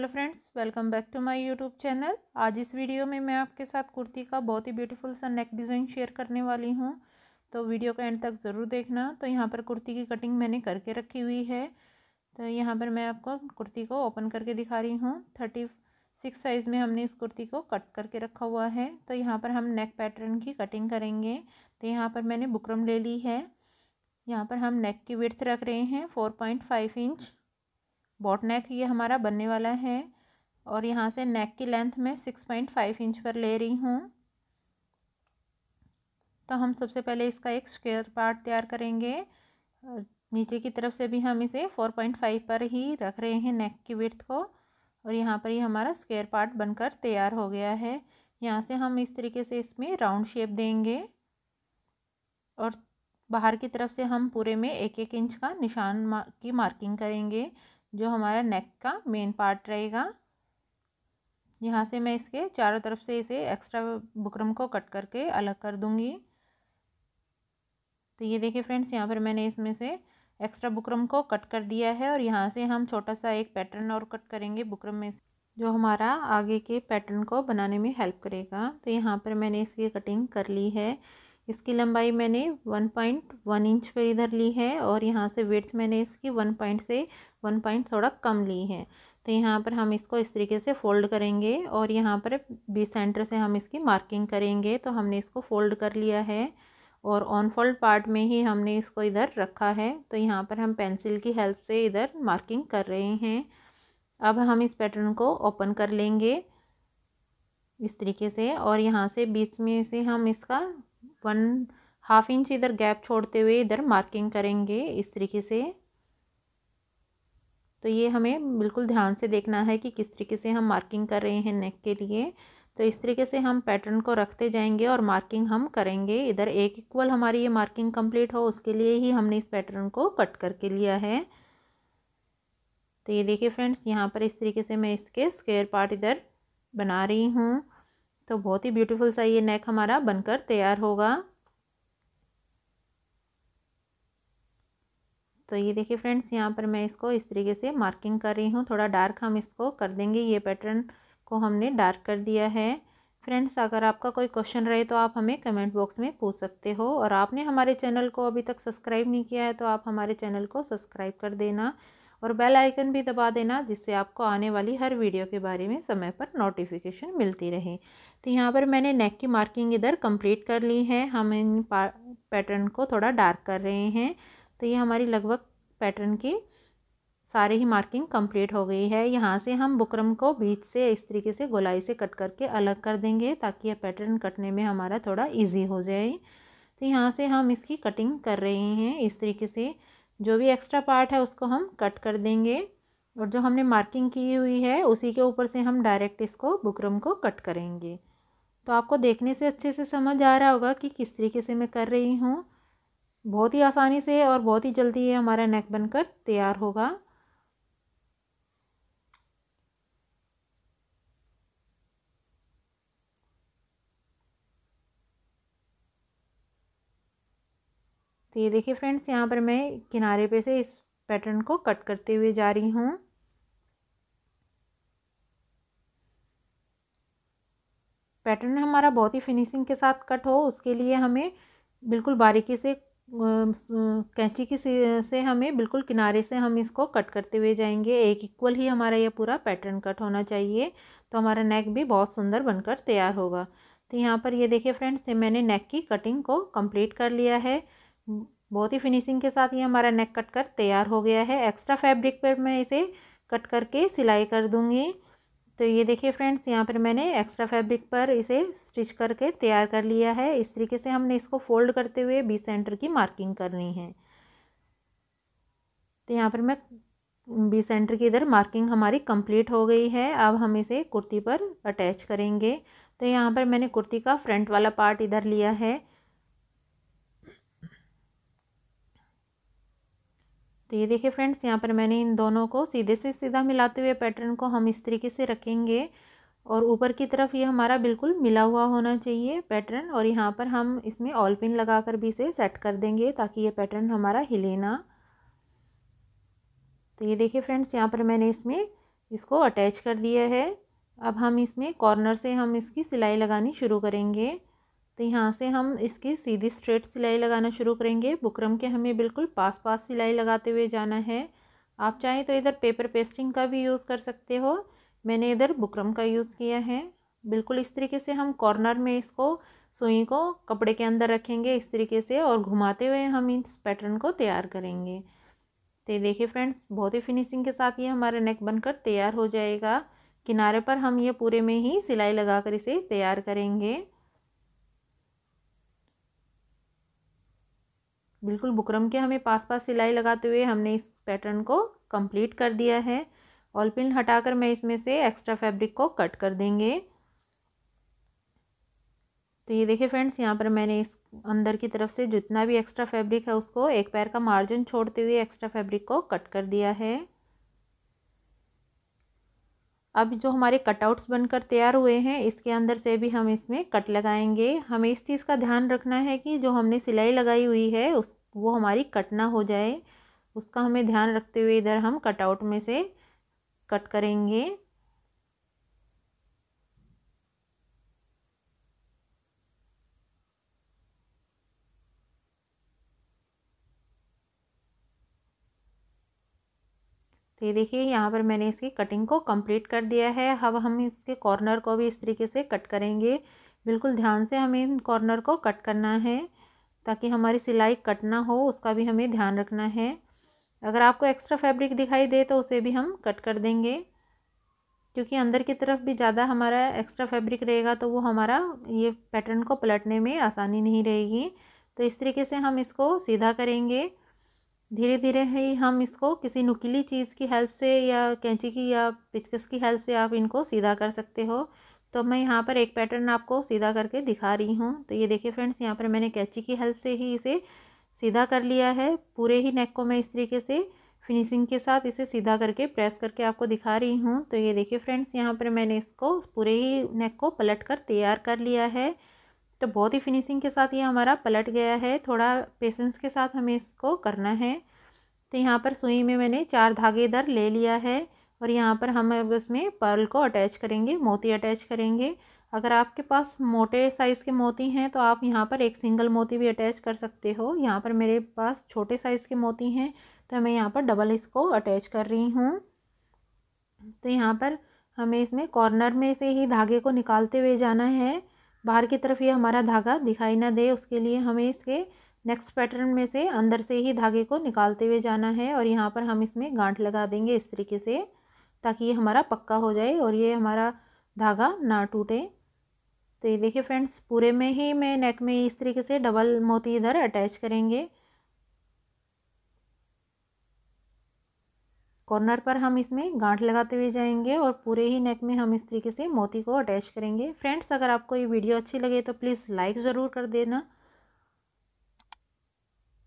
hello friends welcome back to my YouTube channel आज इस video में मैं आपके साथ कुर्ती का बहुत ही ब्यूटीफुल सा नेक डिज़ाइन शेयर करने वाली हूँ तो वीडियो का एंड तक ज़रूर देखना तो यहाँ पर कुर्ती की कटिंग मैंने करके रखी हुई है तो यहाँ पर मैं आपको कुर्ती को ओपन करके दिखा रही हूँ थर्टी सिक्स साइज़ में हमने इस कुर्ती को कट करके रखा हुआ है तो यहाँ पर हम नेक पैटर्न की कटिंग करेंगे तो यहाँ पर मैंने बुकरम ले ली है यहाँ पर हम नेक की विर्थ रख रहे हैं four point five inch boat neck ये हमारा बनने वाला है और यहाँ से नेक की लेंथ में सिक्स पॉइंट फाइव इंच पर ले रही हूँ तो हम सबसे पहले इसका एक स्क्वेयर पार्ट तैयार करेंगे नीचे की तरफ से भी हम इसे फोर पॉइंट फाइव पर ही रख रहे हैं नेक की विर्थ को और यहाँ पर ही हमारा स्क्वेयर पार्ट बनकर तैयार हो गया है यहाँ से हम इस तरीके से इसमें राउंड शेप देंगे और बाहर की तरफ से हम पूरे में एक एक इंच का निशान की मार्किंग करेंगे जो हमारा नेक का मेन पार्ट रहेगा यहाँ से मैं इसके चारों तरफ से इसे एक्स्ट्रा बुकरम को कट करके अलग कर दूँगी तो ये देखिए फ्रेंड्स यहाँ पर मैंने इसमें से एक्स्ट्रा बुकरम को कट कर दिया है और यहाँ से हम छोटा सा एक पैटर्न और कट करेंगे बुकरम में जो हमारा आगे के पैटर्न को बनाने में हेल्प करेगा तो यहाँ पर मैंने इसकी कटिंग कर ली है इसकी लंबाई मैंने वन पॉइंट वन इंच पर इधर ली है और यहाँ से विर्थ मैंने इसकी वन पॉइंट से वन पॉइंट थोड़ा कम ली है तो यहाँ पर हम इसको इस तरीके से फोल्ड करेंगे और यहाँ पर बी सेंटर से हम इसकी मार्किंग करेंगे तो हमने इसको फोल्ड कर लिया है और ऑन फोल्ड पार्ट में ही हमने इसको इधर रखा है तो यहाँ पर हम पेंसिल की हेल्प से इधर मार्किंग कर रहे हैं अब हम इस पैटर्न को ओपन कर लेंगे इस तरीके से और यहाँ से बीच में से हम इसका वन हाफ इंच इधर गैप छोड़ते हुए इधर मार्किंग करेंगे इस तरीके से तो ये हमें बिल्कुल ध्यान से देखना है कि किस तरीके से हम मार्किंग कर रहे हैं नेक के लिए तो इस तरीके से हम पैटर्न को रखते जाएंगे और मार्किंग हम करेंगे इधर एक इक्वल हमारी ये मार्किंग कंप्लीट हो उसके लिए ही हमने इस पैटर्न को कट करके लिया है तो ये देखिए फ्रेंड्स यहाँ पर इस तरीके से मैं इसके स्क्वेयर पार्ट इधर बना रही हूँ तो बहुत ही ब्यूटीफुल सा ये नेक हमारा बनकर तैयार होगा तो ये देखिए फ्रेंड्स यहाँ पर मैं इसको इस तरीके से मार्किंग कर रही हूँ थोड़ा डार्क हम इसको कर देंगे ये पैटर्न को हमने डार्क कर दिया है फ्रेंड्स अगर आपका कोई क्वेश्चन रहे तो आप हमें कमेंट बॉक्स में पूछ सकते हो और आपने हमारे चैनल को अभी तक सब्सक्राइब नहीं किया है तो आप हमारे चैनल को सब्सक्राइब कर देना और बेल आइकन भी दबा देना जिससे आपको आने वाली हर वीडियो के बारे में समय पर नोटिफिकेशन मिलती रहे तो यहाँ पर मैंने नेक की मार्किंग इधर कंप्लीट कर ली है हम इन पैटर्न को थोड़ा डार्क कर रहे हैं तो ये हमारी लगभग पैटर्न की सारी ही मार्किंग कंप्लीट हो गई है यहाँ से हम बुकरम को बीच से इस तरीके से गोलाई से कट करके अलग कर देंगे ताकि यह पैटर्न कटने में हमारा थोड़ा ईजी हो जाए तो यहाँ से हम इसकी कटिंग कर रहे हैं इस तरीके से जो भी एक्स्ट्रा पार्ट है उसको हम कट कर देंगे और जो हमने मार्किंग की हुई है उसी के ऊपर से हम डायरेक्ट इसको बुकरम को कट करेंगे तो आपको देखने से अच्छे से समझ आ रहा होगा कि किस तरीके से मैं कर रही हूँ बहुत ही आसानी से और बहुत ही जल्दी ये हमारा नेक बनकर तैयार होगा तो ये देखिए फ्रेंड्स यहाँ पर मैं किनारे पे से इस पैटर्न को कट करते हुए जा रही हूँ पैटर्न हमारा बहुत ही फिनिशिंग के साथ कट हो उसके लिए हमें बिल्कुल बारीकी से कैंची की से हमें बिल्कुल किनारे से हम इसको कट करते हुए जाएंगे एक इक्वल ही हमारा यह पूरा पैटर्न कट होना चाहिए तो हमारा नेक भी बहुत सुंदर बनकर तैयार होगा तो यहाँ पर ये देखिए फ्रेंड्स मैंने नेक की कटिंग को कंप्लीट कर लिया है बहुत ही फिनिशिंग के साथ ये हमारा नेक कट कर तैयार हो गया है एक्स्ट्रा फैब्रिक पर मैं इसे कट करके सिलाई कर दूँगी तो ये देखिए फ्रेंड्स यहाँ पर मैंने एक्स्ट्रा फैब्रिक पर इसे स्टिच करके तैयार कर लिया है इस तरीके से हमने इसको फोल्ड करते हुए बी सेंटर की मार्किंग करनी है तो यहाँ पर मैं बी सेंटर की इधर मार्किंग हमारी कंप्लीट हो गई है अब हम इसे कुर्ती पर अटैच करेंगे तो यहाँ पर मैंने कुर्ती का फ्रंट वाला पार्ट इधर लिया है तो ये देखिए फ्रेंड्स यहाँ पर मैंने इन दोनों को सीधे से सीधा मिलाते हुए पैटर्न को हम इस तरीके से रखेंगे और ऊपर की तरफ ये हमारा बिल्कुल मिला हुआ होना चाहिए पैटर्न और यहाँ पर हम इसमें ऑल पिन लगा कर भी इसे सेट कर देंगे ताकि ये पैटर्न हमारा हिले ना तो ये देखिए फ्रेंड्स यहाँ पर मैंने इसमें इसको अटैच कर दिया है अब हम इसमें कॉर्नर से हम इसकी सिलाई लगानी शुरू करेंगे तो यहाँ से हम इसकी सीधी स्ट्रेट सिलाई लगाना शुरू करेंगे बुकरम के हमें बिल्कुल पास पास सिलाई लगाते हुए जाना है आप चाहें तो इधर पेपर पेस्टिंग का भी यूज़ कर सकते हो मैंने इधर बुकरम का यूज़ किया है बिल्कुल इस तरीके से हम कॉर्नर में इसको सुई को कपड़े के अंदर रखेंगे इस तरीके से और घुमाते हुए हम इस पैटर्न को तैयार करेंगे तो देखिए फ्रेंड्स बहुत ही फिनिशिंग के साथ ये हमारा नेक बनकर तैयार हो जाएगा किनारे पर हम ये पूरे में ही सिलाई लगा कर इसे तैयार करेंगे बिल्कुल बुकरम के हमें पास पास सिलाई लगाते हुए हमने इस पैटर्न को कंप्लीट कर दिया है ऑल पिन हटाकर मैं इसमें से एक्स्ट्रा फैब्रिक को कट कर देंगे तो ये देखिए फ्रेंड्स यहाँ पर मैंने इस अंदर की तरफ से जितना भी एक्स्ट्रा फैब्रिक है उसको एक पैर का मार्जिन छोड़ते हुए एक्स्ट्रा फैब्रिक को कट कर दिया है अब जो हमारे कटआउट्स बनकर तैयार हुए हैं इसके अंदर से भी हम इसमें कट लगाएंगे हमें इस चीज़ का ध्यान रखना है कि जो हमने सिलाई लगाई हुई है उस वो हमारी कट ना हो जाए उसका हमें ध्यान रखते हुए इधर हम कटआउट में से कट करेंगे तो ये देखिए यहाँ पर मैंने इसकी कटिंग को कंप्लीट कर दिया है अब हम इसके कॉर्नर को भी इस तरीके से कट करेंगे बिल्कुल ध्यान से हमें इन कॉर्नर को कट करना है ताकि हमारी सिलाई कट ना हो उसका भी हमें ध्यान रखना है अगर आपको एक्स्ट्रा फैब्रिक दिखाई दे तो उसे भी हम कट कर देंगे क्योंकि अंदर की तरफ भी ज़्यादा हमारा एक्स्ट्रा फैब्रिक रहेगा तो वो हमारा ये पैटर्न को पलटने में आसानी नहीं रहेगी तो इस तरीके से हम इसको सीधा करेंगे धीरे धीरे ही हम इसको किसी नुकीली चीज़ की हेल्प से या कैंची की या पिचकस की हेल्प से आप इनको सीधा कर सकते हो तो मैं यहाँ पर एक पैटर्न आपको सीधा करके दिखा रही हूँ तो ये देखिए फ्रेंड्स यहाँ पर मैंने कैंची की हेल्प से ही इसे सीधा कर लिया है पूरे ही नेक को मैं इस तरीके से फिनिशिंग के साथ इसे सीधा करके प्रेस करके आपको दिखा रही हूँ तो ये देखिए फ्रेंड्स यहाँ पर मैंने इसको पूरे ही नेक को पलट कर तैयार कर लिया है तो बहुत ही फिनिशिंग के साथ ये हमारा पलट गया है थोड़ा पेशेंस के साथ हमें इसको करना है तो यहाँ पर सुई में मैंने चार धागे दर ले लिया है और यहाँ पर हम अब इसमें पर्ल को अटैच करेंगे मोती अटैच करेंगे अगर आपके पास मोटे साइज़ के मोती हैं तो आप यहाँ पर एक सिंगल मोती भी अटैच कर सकते हो यहाँ पर मेरे पास छोटे साइज़ के मोती हैं तो मैं यहाँ पर डबल इसको अटैच कर रही हूँ तो यहाँ पर हमें इसमें कॉर्नर में से ही धागे को निकालते हुए जाना है बाहर की तरफ ये हमारा धागा दिखाई ना दे उसके लिए हमें इसके नेक्स्ट पैटर्न में से अंदर से ही धागे को निकालते हुए जाना है और यहाँ पर हम इसमें गांठ लगा देंगे इस तरीके से ताकि ये हमारा पक्का हो जाए और ये हमारा धागा ना टूटे तो ये देखिए फ्रेंड्स पूरे में ही मैं नेक में इस तरीके से डबल मोती इधर अटैच करेंगे कॉर्नर पर हम इसमें गांठ लगाते हुए जाएंगे और पूरे ही नेक में हम इस तरीके से मोती को अटैच करेंगे फ्रेंड्स अगर आपको ये वीडियो अच्छी लगे तो प्लीज़ लाइक ज़रूर कर देना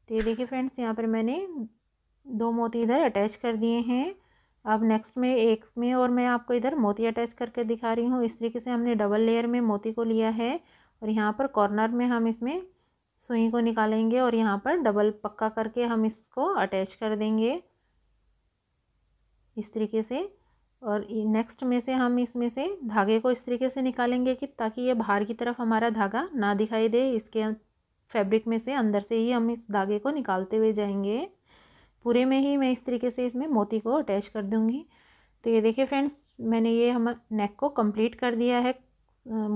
तो ये देखिए फ्रेंड्स यहाँ पर मैंने दो मोती इधर अटैच कर दिए हैं अब नेक्स्ट में एक में और मैं आपको इधर मोती अटैच करके दिखा रही हूँ इस तरीके से हमने डबल लेयर में मोती को लिया है और यहाँ पर कॉर्नर में हम इसमें सुई को निकालेंगे और यहाँ पर डबल पक्का करके हम इसको अटैच कर देंगे इस तरीके से और नेक्स्ट में से हम इसमें से धागे को इस तरीके से निकालेंगे कि ताकि ये बाहर की तरफ हमारा धागा ना दिखाई दे इसके फैब्रिक अं-, में से अंदर से ही हम इस धागे को निकालते हुए जाएंगे पूरे में ही मैं इस तरीके से इसमें मोती को अटैच कर दूँगी तो ये देखिए फ्रेंड्स मैंने ये हम नेक को कंप्लीट कर दिया है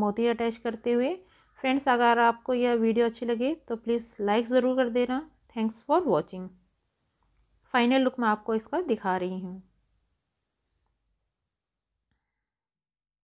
मोती अटैच करते हुए फ्रेंड्स अगर आपको यह वीडियो अच्छी लगे तो प्लीज़ लाइक ज़रूर कर देना thanks for watching final look मैं आपको इसका दिखा रही हूँ